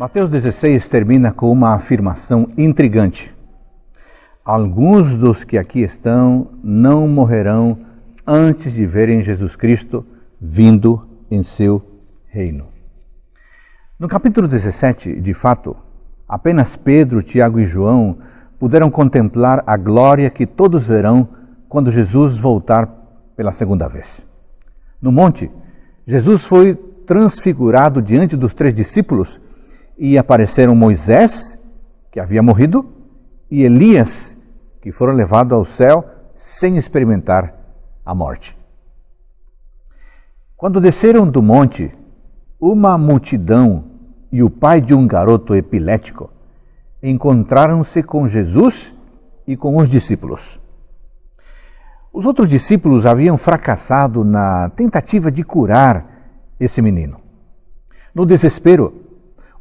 Mateus 16 termina com uma afirmação intrigante. Alguns dos que aqui estão não morrerão antes de verem Jesus Cristo vindo em seu reino. No capítulo 17, de fato, apenas Pedro, Tiago e João puderam contemplar a glória que todos verão quando Jesus voltar pela segunda vez. No monte, Jesus foi transfigurado diante dos três discípulos e apareceram Moisés, que havia morrido, e Elias, que foram levados ao céu sem experimentar a morte. Quando desceram do monte, uma multidão e o pai de um garoto epilético encontraram-se com Jesus e com os discípulos. Os outros discípulos haviam fracassado na tentativa de curar esse menino. No desespero,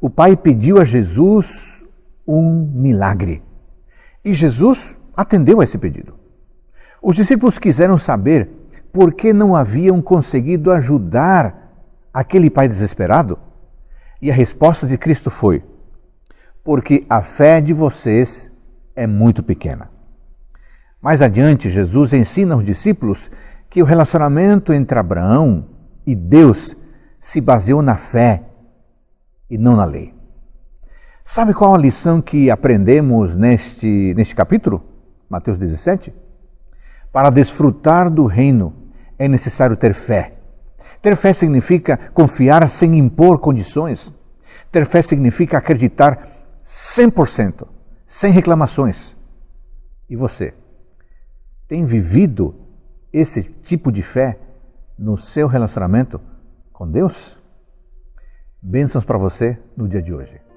o pai pediu a Jesus um milagre. E Jesus atendeu a esse pedido. Os discípulos quiseram saber por que não haviam conseguido ajudar aquele pai desesperado. E a resposta de Cristo foi: porque a fé de vocês é muito pequena. Mais adiante, Jesus ensina aos discípulos que o relacionamento entre Abraão e Deus se baseou na fé e não na lei. Sabe qual a lição que aprendemos neste, neste capítulo, Mateus 17? Para desfrutar do reino é necessário ter fé. Ter fé significa confiar sem impor condições. Ter fé significa acreditar 100%, sem reclamações. E você? Tem vivido esse tipo de fé no seu relacionamento com Deus? Bênçãos para você no dia de hoje.